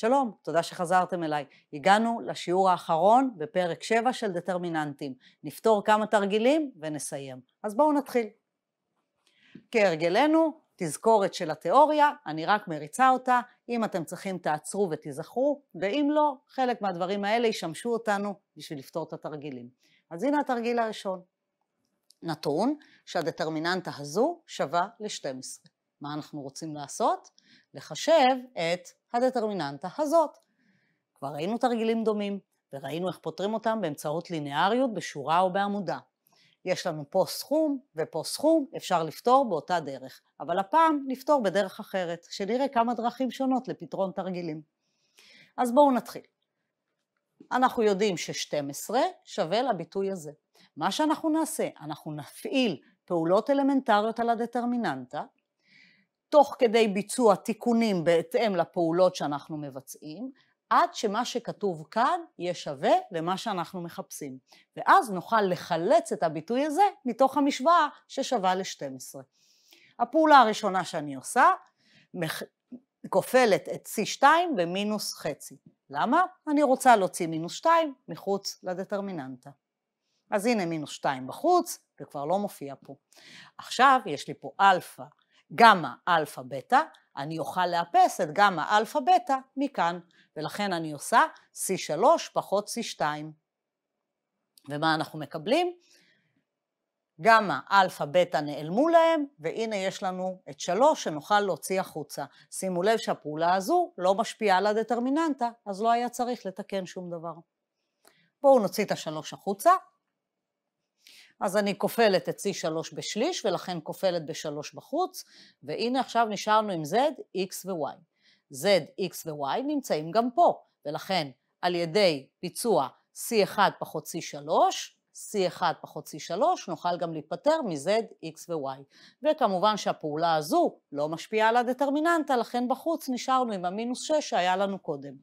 שלום, תודה שחזרתם אליי. הגענו לשיעור האחרון בפרק 7 של דטרמיננטים. נפתור כמה תרגילים ונסיים. אז בואו נתחיל. כהרגלנו, תזכורת של התיאוריה, אני רק מריצה אותה. אם אתם צריכים תעצרו ותיזכרו, ואם לא, חלק מהדברים האלה ישמשו אותנו בשביל לפתור את התרגילים. אז הנה התרגיל הראשון. נתון שהדטרמיננטה הזו שווה ל-12. מה אנחנו רוצים לעשות? לחשב את הדטרמיננטה הזאת. כבר ראינו תרגילים דומים, וראינו איך פותרים אותם באמצעות ליניאריות בשורה או בעמודה. יש לנו פה סכום ופה סכום, אפשר לפתור באותה דרך, אבל הפעם נפתור בדרך אחרת, שנראה כמה דרכים שונות לפתרון תרגילים. אז בואו נתחיל. אנחנו יודעים ש-12 שווה לביטוי הזה. מה שאנחנו נעשה, אנחנו נפעיל פעולות אלמנטריות על הדטרמיננטה, תוך כדי ביצוע תיקונים בהתאם לפעולות שאנחנו מבצעים, עד שמה שכתוב כאן יהיה שווה למה שאנחנו מחפשים. ואז נוכל לחלץ את הביטוי הזה מתוך המשוואה ששווה ל-12. הפעולה הראשונה שאני עושה, כופלת את C2 במינוס חצי. למה? אני רוצה להוציא מינוס 2 מחוץ לדטרמיננטה. אז הנה מינוס 2 בחוץ, זה כבר לא מופיע פה. עכשיו יש לי פה אלפא גמא אלפא בטא, אני אוכל לאפס את גמא אלפא בטא מכאן, ולכן אני עושה C3 פחות C2. ומה אנחנו מקבלים? גמא, אלפא, בטא נעלמו להם, והנה יש לנו את 3 שנוכל להוציא החוצה. שימו לב שהפעולה הזו לא משפיעה על הדטרמיננטה, אז לא היה צריך לתקן שום דבר. בואו נוציא את השלוש החוצה, אז אני כופלת את C3 בשליש, ולכן כופלת ב-3 בחוץ, והנה עכשיו נשארנו עם Z, X ו-Y. Z, X ו-Y נמצאים גם פה, ולכן על ידי ביצוע C1 פחות C3, C1 פחות C3, נוכל גם להיפטר מ-Z, X ו-Y. וכמובן שהפעולה הזו לא משפיעה על הדטרמיננטה, לכן בחוץ נשארנו עם המינוס 6 שהיה לנו קודם.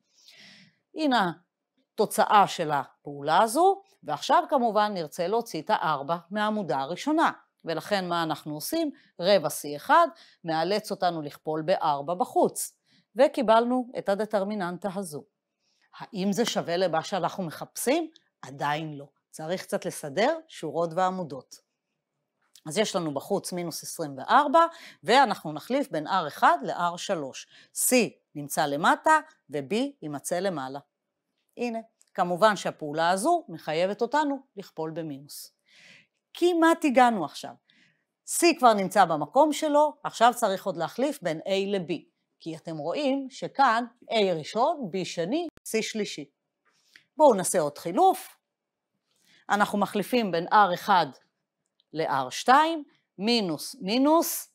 הנה התוצאה של הפעולה הזו, ועכשיו כמובן נרצה להוציא את הארבע מהעמודה הראשונה. ולכן מה אנחנו עושים? רבע C1 מאלץ אותנו לכפול בארבע בחוץ. וקיבלנו את הדטרמיננטה הזו. האם זה שווה למה שאנחנו מחפשים? עדיין לא. צריך קצת לסדר שורות ועמודות. אז יש לנו בחוץ מינוס 24, ואנחנו נחליף בין R1 ל-R3. C נמצא למטה ו-B יימצא למעלה. הנה, כמובן שהפעולה הזו מחייבת אותנו לכפול במינוס. כמעט הגענו עכשיו. C כבר נמצא במקום שלו, עכשיו צריך עוד להחליף בין A ל-B, כי אתם רואים שכאן A ראשון, B שני, C שלישי. בואו נעשה עוד חילוף. אנחנו מחליפים בין R1 ל-R2, מינוס מינוס,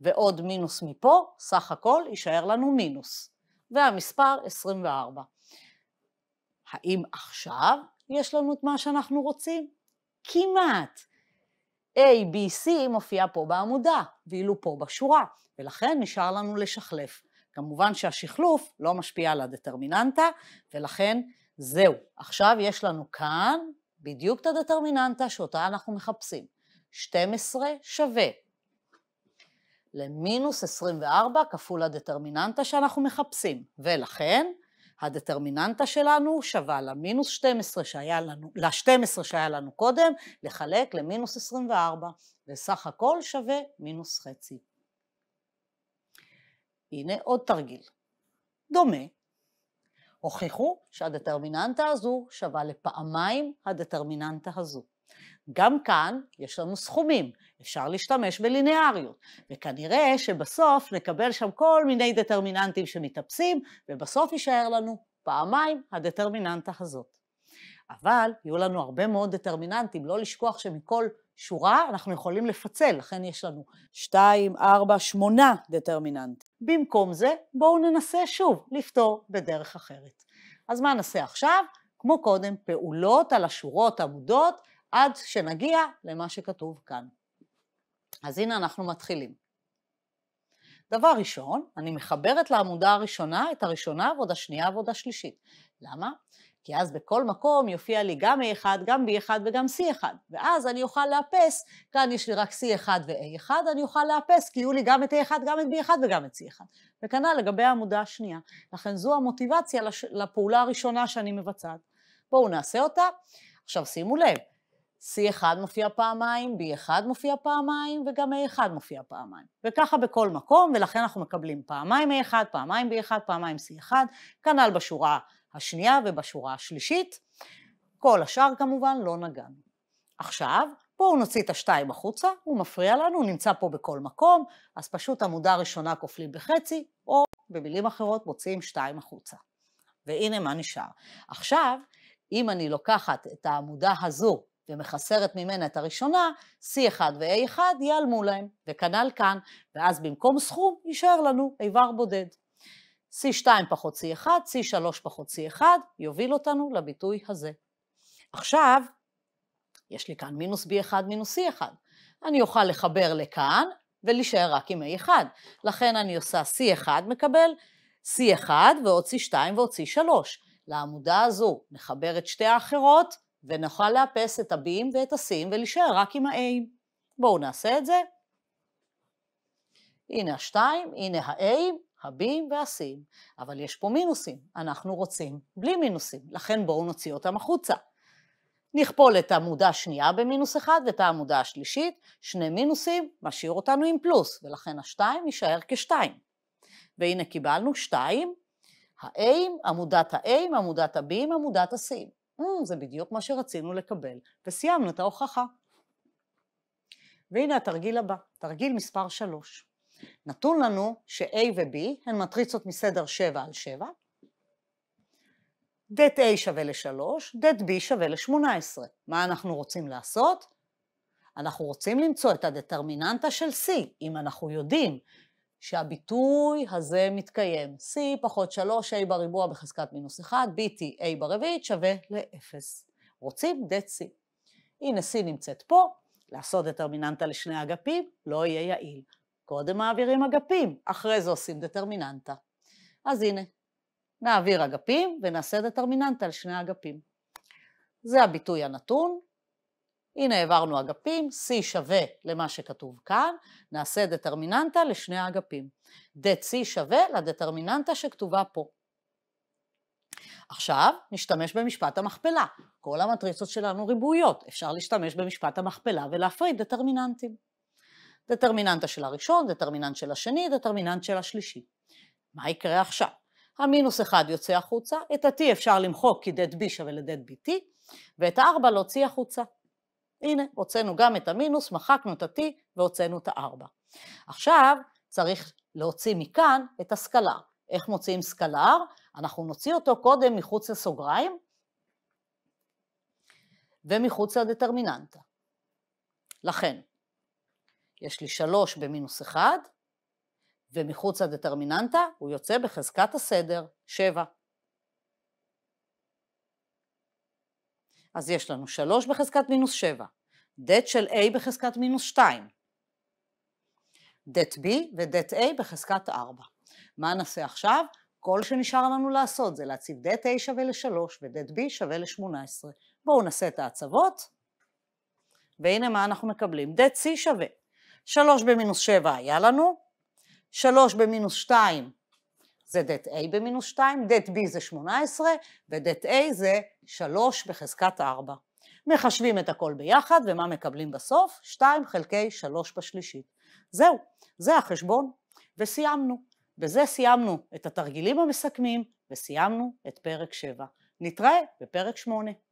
ועוד מינוס מפה, סך הכל יישאר לנו מינוס, והמספר 24. האם עכשיו יש לנו את מה שאנחנו רוצים? כמעט. A, B, C מופיעה פה בעמודה, ואילו פה בשורה, ולכן נשאר לנו לשחלף. כמובן שהשחלוף לא משפיע על הדטרמיננטה, ולכן זהו. עכשיו יש לנו כאן בדיוק את הדטרמיננטה שאותה אנחנו מחפשים. 12 שווה למינוס 24 כפול הדטרמיננטה שאנחנו מחפשים, ולכן הדטרמיננטה שלנו שווה למינוס 12 שהיה לנו, ל-12 שהיה לנו קודם, לחלק למינוס 24, וסך הכל שווה מינוס חצי. הנה עוד תרגיל. דומה. הוכיחו שהדטרמיננטה הזו שווה לפעמיים הדטרמיננטה הזו. גם כאן יש לנו סכומים, אפשר להשתמש בליניאריות, וכנראה שבסוף נקבל שם כל מיני דטרמיננטים שמתאפסים, ובסוף יישאר לנו פעמיים הדטרמיננטה הזאת. אבל יהיו לנו הרבה מאוד דטרמיננטים, לא לשכוח שמכל שורה אנחנו יכולים לפצל, לכן יש לנו 2, 4, 8 דטרמיננט. במקום זה, בואו ננסה שוב לפתור בדרך אחרת. אז מה נעשה עכשיו? כמו קודם, פעולות על השורות עמודות, עד שנגיע למה שכתוב כאן. אז הנה אנחנו מתחילים. דבר ראשון, אני מחברת לעמודה הראשונה את הראשונה ועוד השנייה ועוד השלישית. למה? כי אז בכל מקום יופיע לי גם A1, גם B1 וגם C1, ואז אני אוכל לאפס, כאן יש לי רק C1 ו-A1, אני אוכל לאפס, כי יהיו לי גם את A1, גם את B1 וגם את C1. וכנ"ל לגבי העמודה השנייה. לכן זו המוטיבציה לפעולה הראשונה שאני מבצעת. בואו נעשה אותה. עכשיו שימו לב, C1 מופיע פעמיים, B1 מופיע פעמיים, וגם A1 מופיע פעמיים. וככה בכל מקום, ולכן אנחנו מקבלים פעמיים A1, פעמיים B1, פעמיים C1, כנ"ל בשורה השנייה ובשורה השלישית. כל השאר כמובן לא נגענו. עכשיו, בואו נוציא את השתיים החוצה, הוא מפריע לנו, הוא נמצא פה בכל מקום, אז פשוט עמודה ראשונה כופלים בחצי, או במילים אחרות מוציאים שתיים החוצה. והנה מה נשאר. עכשיו, אם אני לוקחת את העמודה הזו ומחסרת ממנה את הראשונה, C1 ו-A1 ייעלמו להם, וכנ"ל כאן, ואז במקום סכום יישאר לנו איבר בודד. C2 פחות C1, C3 פחות C1, יוביל אותנו לביטוי הזה. עכשיו, יש לי כאן מינוס B1 מינוס C1. אני אוכל לחבר לכאן ולהישאר רק עם A1. לכן אני עושה C1 מקבל C1 ועוד C2 ועוד C3. לעמודה הזו נחבר את שתי האחרות, ונוכל לאפס את ה-Bים ואת ה-Cים ולהישאר רק עם ה-Aים. בואו נעשה את זה. הנה השתיים, הנה ה-Aים, ה-Bים וה-Cים. אבל יש פה מינוסים, אנחנו רוצים בלי מינוסים, לכן בואו נוציא אותם החוצה. נכפול את העמודה השנייה במינוס אחד ואת העמודה השלישית, שני מינוסים, משאיר אותנו עם פלוס, ולכן השתיים יישאר כשתיים. והנה קיבלנו שתיים, האיים, עמודת האיים, עמודת הבים, עמודת הסים. mm, זה בדיוק מה שרצינו לקבל, וסיימנו את ההוכחה. והנה התרגיל הבא, תרגיל מספר 3. נתון לנו ש-A ו-B הן מטריצות מסדר 7 על 7, דת A שווה ל-3, דת B שווה ל-18. מה אנחנו רוצים לעשות? אנחנו רוצים למצוא את הדטרמיננטה של C. אם אנחנו יודעים שהביטוי הזה מתקיים. C פחות 3, A בריבוע בחזקת מינוס 1, BT A ברביעית שווה ל-0. רוצים דת C. הנה C נמצאת פה, לעשות דטרמיננטה לשני אגפים לא יהיה יעיל. קודם מעבירים אגפים, אחרי זה עושים דטרמיננטה. אז הנה, נעביר אגפים ונעשה דטרמיננטה לשני אגפים. זה הביטוי הנתון, הנה העברנו אגפים, C שווה למה שכתוב כאן, נעשה דטרמיננטה לשני האגפים. dC שווה לדטרמיננטה שכתובה פה. עכשיו נשתמש במשפט המכפלה. כל המטריצות שלנו ריבועיות, אפשר להשתמש במשפט המכפלה ולהפריד דטרמיננטים. דטרמיננטה של הראשון, דטרמיננט של השני, דטרמיננט של השלישי. מה יקרה עכשיו? המינוס 1 יוצא החוצה, את ה-t אפשר למחוק כי det b שווה לdet bt, ואת ה-4 להוציא החוצה. הנה, הוצאנו גם את המינוס, מחקנו את ה-t והוצאנו את ה-4. עכשיו צריך להוציא מכאן את הסקלר. איך מוציאים סקלר? אנחנו נוציא אותו קודם מחוץ לסוגריים ומחוץ לדטרמיננטה. לכן, יש לי 3 במינוס 1, ומחוץ לדטרמיננטה הוא יוצא בחזקת הסדר 7. אז יש לנו 3 בחזקת מינוס 7, דט של a בחזקת מינוס 2, דט b ודט a בחזקת 4. מה נעשה עכשיו? כל שנשאר לנו לעשות זה להציב דט a שווה ל-3 ודט b שווה ל-18. בואו נעשה את ההצבות, והנה מה אנחנו מקבלים. דט c שווה 3 במינוס 7 היה לנו, 3 במינוס 2 זה דט a במינוס 2, דט b זה 18 ודט a זה 3 בחזקת 4. מחשבים את הכל ביחד ומה מקבלים בסוף? 2 חלקי 3 בשלישית. זהו, זה החשבון וסיימנו. בזה סיימנו את התרגילים המסכמים וסיימנו את פרק 7. נתראה בפרק 8.